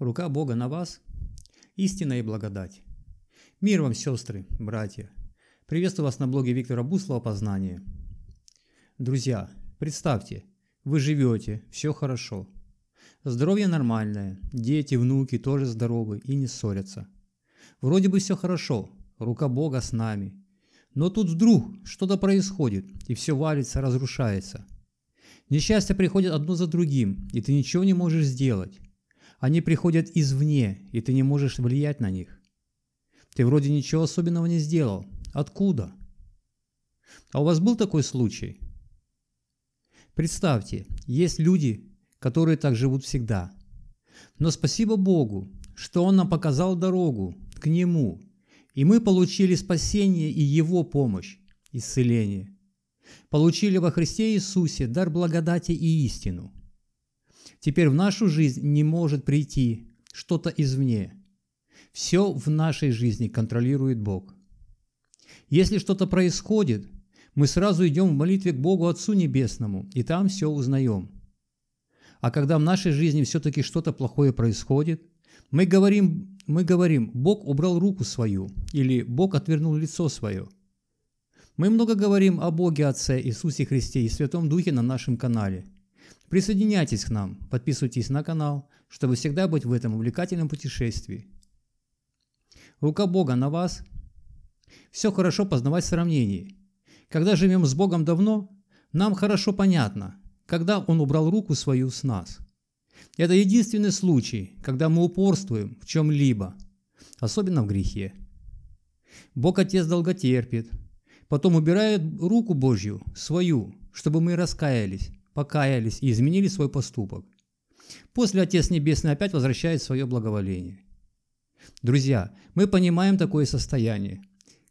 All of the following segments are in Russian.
Рука Бога на вас, истина и благодать. Мир вам, сестры, братья. Приветствую вас на блоге Виктора Буслова «Познание». Друзья, представьте, вы живете, все хорошо. Здоровье нормальное, дети, внуки тоже здоровы и не ссорятся. Вроде бы все хорошо, рука Бога с нами. Но тут вдруг что-то происходит, и все валится, разрушается. Несчастья приходят одно за другим, и ты ничего не можешь сделать. Они приходят извне, и ты не можешь влиять на них. Ты вроде ничего особенного не сделал. Откуда? А у вас был такой случай? Представьте, есть люди, которые так живут всегда. Но спасибо Богу, что Он нам показал дорогу к Нему, и мы получили спасение и Его помощь, исцеление. Получили во Христе Иисусе дар благодати и истину – Теперь в нашу жизнь не может прийти что-то извне. Все в нашей жизни контролирует Бог. Если что-то происходит, мы сразу идем в молитве к Богу Отцу Небесному, и там все узнаем. А когда в нашей жизни все-таки что-то плохое происходит, мы говорим, мы говорим, Бог убрал руку свою, или Бог отвернул лицо свое. Мы много говорим о Боге Отце, Иисусе Христе и Святом Духе на нашем канале – Присоединяйтесь к нам, подписывайтесь на канал, чтобы всегда быть в этом увлекательном путешествии. Рука Бога на вас. Все хорошо познавать в сравнении. Когда живем с Богом давно, нам хорошо понятно, когда Он убрал руку свою с нас. Это единственный случай, когда мы упорствуем в чем-либо, особенно в грехе. Бог Отец долго терпит, потом убирает руку Божью, свою, чтобы мы раскаялись покаялись и изменили свой поступок. После Отец Небесный опять возвращает свое благоволение. Друзья, мы понимаем такое состояние,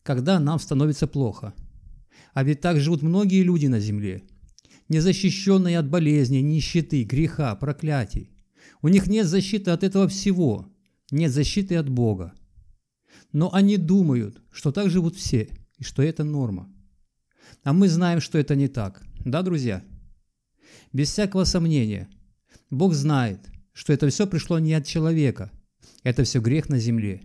когда нам становится плохо. А ведь так живут многие люди на земле, незащищенные от болезней, нищеты, греха, проклятий. У них нет защиты от этого всего, нет защиты от Бога. Но они думают, что так живут все, и что это норма. А мы знаем, что это не так. Да, друзья? Без всякого сомнения. Бог знает, что это все пришло не от человека. Это все грех на земле.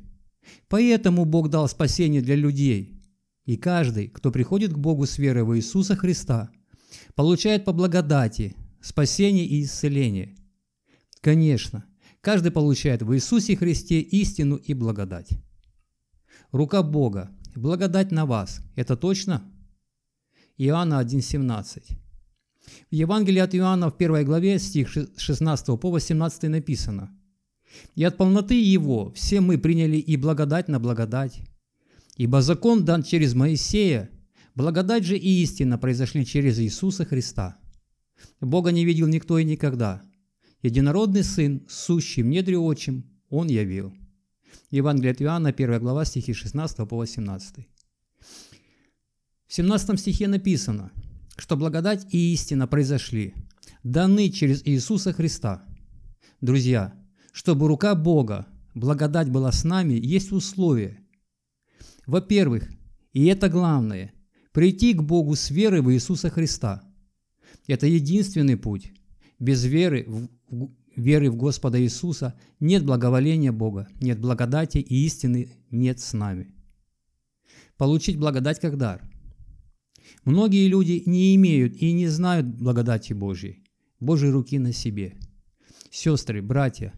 Поэтому Бог дал спасение для людей. И каждый, кто приходит к Богу с верой в Иисуса Христа, получает по благодати спасение и исцеление. Конечно, каждый получает в Иисусе Христе истину и благодать. Рука Бога, благодать на вас, это точно? Иоанна 1,17 в Евангелии от Иоанна в первой главе стих 16 по 18 написано «И от полноты Его все мы приняли и благодать на благодать, ибо закон дан через Моисея, благодать же и истина произошли через Иисуса Христа. Бога не видел никто и никогда. Единородный Сын, сущий в недре отчим, Он явил». Евангелие от Иоанна, 1 глава, стихи 16 по 18. В 17 стихе написано – что благодать и истина произошли, даны через Иисуса Христа. Друзья, чтобы рука Бога, благодать была с нами, есть условия. Во-первых, и это главное, прийти к Богу с верой в Иисуса Христа. Это единственный путь. Без веры в, веры в Господа Иисуса нет благоволения Бога, нет благодати и истины нет с нами. Получить благодать как дар – Многие люди не имеют и не знают благодати Божьей, Божьей руки на себе. Сестры, братья,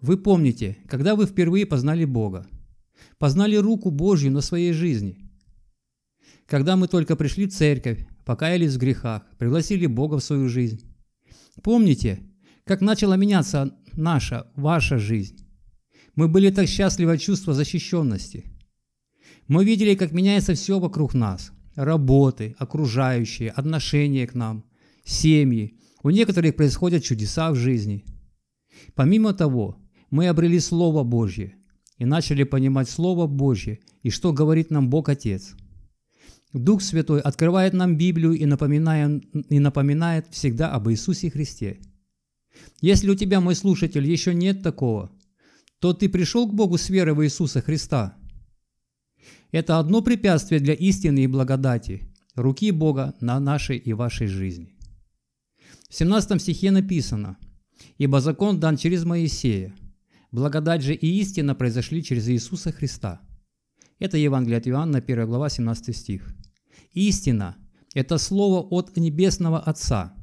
вы помните, когда вы впервые познали Бога, познали руку Божью на своей жизни. Когда мы только пришли в церковь, покаялись в грехах, пригласили Бога в свою жизнь. Помните, как начала меняться наша, ваша жизнь? Мы были так счастливы от чувства защищенности. Мы видели, как меняется все вокруг нас – работы, окружающие, отношения к нам, семьи. У некоторых происходят чудеса в жизни. Помимо того, мы обрели Слово Божье и начали понимать Слово Божье и что говорит нам Бог Отец. Дух Святой открывает нам Библию и напоминает, и напоминает всегда об Иисусе Христе. Если у тебя, мой слушатель, еще нет такого, то ты пришел к Богу с верой в Иисуса Христа – это одно препятствие для истины и благодати, руки Бога на нашей и вашей жизни. В 17 стихе написано «Ибо закон дан через Моисея, благодать же и истина произошли через Иисуса Христа». Это Евангелие от Иоанна, 1 глава, 17 стих. Истина – это слово от Небесного Отца.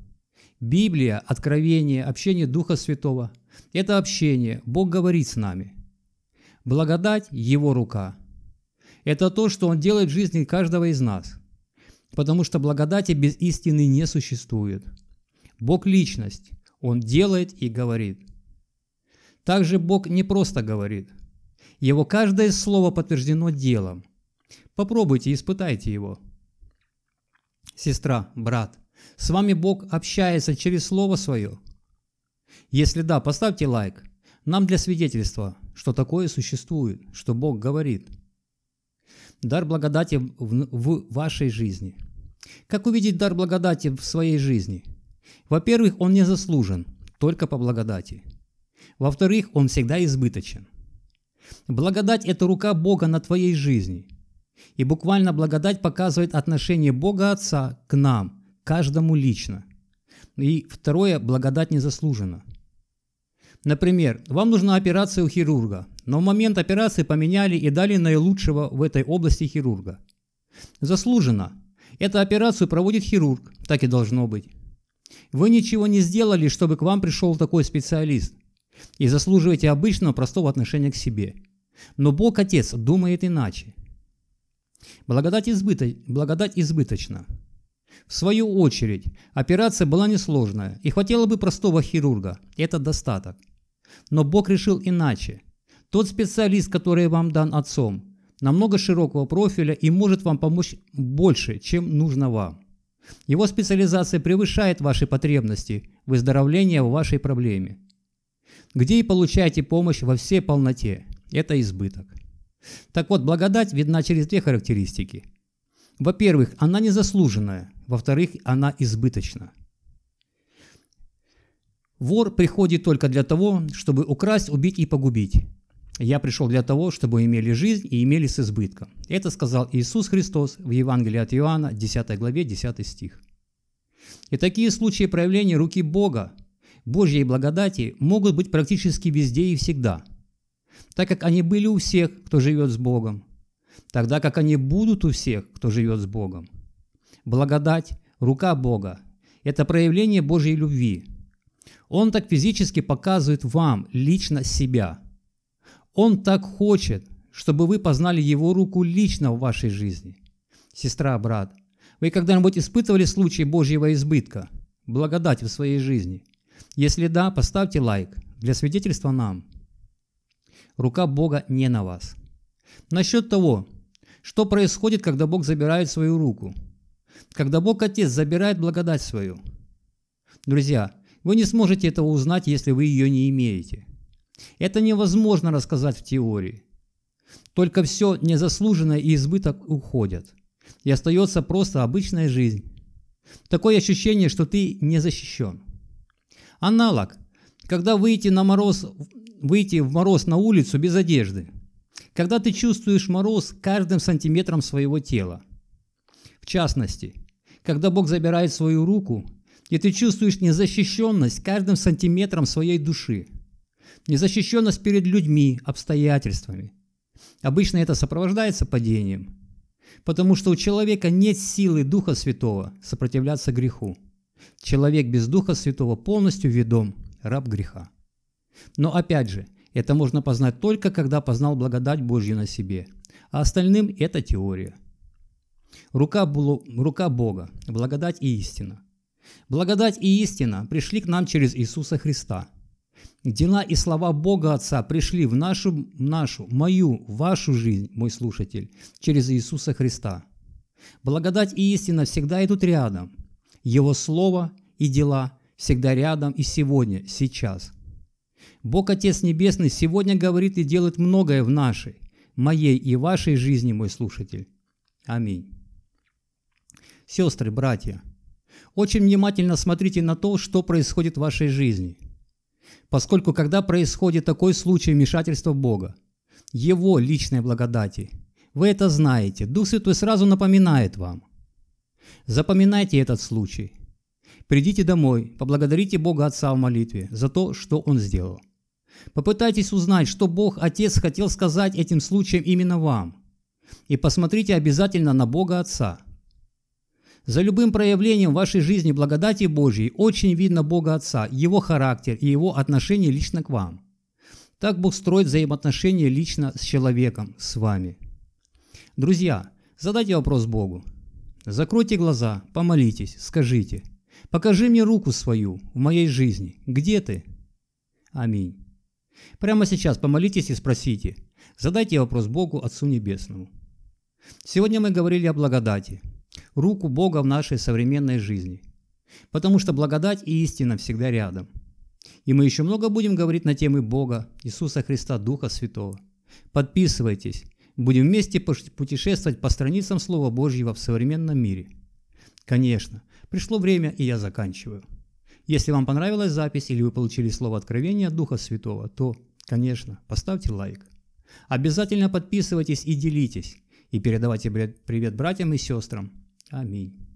Библия, откровение, общение Духа Святого – это общение, Бог говорит с нами. Благодать – Его рука – это то, что Он делает в жизни каждого из нас. Потому что благодати без истины не существует. Бог – личность. Он делает и говорит. Также Бог не просто говорит. Его каждое слово подтверждено делом. Попробуйте, испытайте его. Сестра, брат, с вами Бог общается через Слово Свое? Если да, поставьте лайк. Нам для свидетельства, что такое существует, что Бог говорит – дар благодати в, в вашей жизни. Как увидеть дар благодати в своей жизни? Во-первых, он не заслужен, только по благодати. Во-вторых, он всегда избыточен. Благодать – это рука Бога на твоей жизни. И буквально благодать показывает отношение Бога Отца к нам, каждому лично. И второе – благодать не заслужена. Например, вам нужна операция у хирурга, но в момент операции поменяли и дали наилучшего в этой области хирурга. Заслуженно. Эту операцию проводит хирург, так и должно быть. Вы ничего не сделали, чтобы к вам пришел такой специалист. И заслуживаете обычного простого отношения к себе. Но Бог Отец думает иначе. Благодать, избыто... Благодать избыточна. В свою очередь, операция была несложная, и хватило бы простого хирурга. Это достаток. Но Бог решил иначе – тот специалист, который вам дан отцом, намного широкого профиля и может вам помочь больше, чем нужно вам. Его специализация превышает ваши потребности выздоровления в вашей проблеме. Где и получаете помощь во всей полноте. Это избыток. Так вот, благодать видна через две характеристики. Во-первых, она незаслуженная. Во-вторых, она избыточна. Вор приходит только для того, чтобы украсть, убить и погубить. «Я пришел для того, чтобы имели жизнь и имели с избытком». Это сказал Иисус Христос в Евангелии от Иоанна, 10 главе, 10 стих. И такие случаи проявления руки Бога, Божьей благодати, могут быть практически везде и всегда, так как они были у всех, кто живет с Богом, тогда как они будут у всех, кто живет с Богом. Благодать, рука Бога – это проявление Божьей любви. Он так физически показывает вам лично себя – он так хочет, чтобы вы познали Его руку лично в вашей жизни. Сестра, брат, вы когда-нибудь испытывали случай Божьего избытка, благодать в своей жизни? Если да, поставьте лайк для свидетельства нам. Рука Бога не на вас. Насчет того, что происходит, когда Бог забирает свою руку. Когда Бог Отец забирает благодать свою. Друзья, вы не сможете этого узнать, если вы ее не имеете. Это невозможно рассказать в теории. Только все незаслуженное и избыток уходят. И остается просто обычная жизнь. Такое ощущение, что ты не защищен. Аналог. Когда выйти, на мороз, выйти в мороз на улицу без одежды. Когда ты чувствуешь мороз каждым сантиметром своего тела. В частности, когда Бог забирает свою руку, и ты чувствуешь незащищенность каждым сантиметром своей души – незащищенность перед людьми, обстоятельствами. Обычно это сопровождается падением, потому что у человека нет силы Духа Святого сопротивляться греху. Человек без Духа Святого полностью ведом, раб греха. Но опять же, это можно познать только, когда познал благодать Божью на себе, а остальным – это теория. Рука, рука Бога, благодать и истина. Благодать и истина пришли к нам через Иисуса Христа – Дела и слова Бога Отца пришли в нашу, нашу, мою, вашу жизнь, мой слушатель, через Иисуса Христа. Благодать и истина всегда идут рядом. Его слово и дела всегда рядом и сегодня, сейчас. Бог Отец Небесный сегодня говорит и делает многое в нашей, моей и вашей жизни, мой слушатель. Аминь. Сестры, братья, очень внимательно смотрите на то, что происходит в вашей жизни – Поскольку когда происходит такой случай вмешательства Бога, Его личной благодати, вы это знаете, Дух Святой сразу напоминает вам. Запоминайте этот случай. Придите домой, поблагодарите Бога Отца в молитве за то, что Он сделал. Попытайтесь узнать, что Бог Отец хотел сказать этим случаем именно вам. И посмотрите обязательно на Бога Отца – за любым проявлением вашей жизни благодати Божьей очень видно Бога Отца, Его характер и Его отношение лично к вам. Так Бог строит взаимоотношения лично с человеком, с вами. Друзья, задайте вопрос Богу. Закройте глаза, помолитесь, скажите, покажи мне руку свою в моей жизни, где ты? Аминь. Прямо сейчас помолитесь и спросите, задайте вопрос Богу Отцу Небесному. Сегодня мы говорили о благодати – руку Бога в нашей современной жизни. Потому что благодать и истина всегда рядом. И мы еще много будем говорить на темы Бога, Иисуса Христа, Духа Святого. Подписывайтесь. Будем вместе путешествовать по страницам Слова Божьего в современном мире. Конечно, пришло время, и я заканчиваю. Если вам понравилась запись или вы получили слово откровения от Духа Святого, то, конечно, поставьте лайк. Обязательно подписывайтесь и делитесь, и передавайте привет братьям и сестрам – I mean,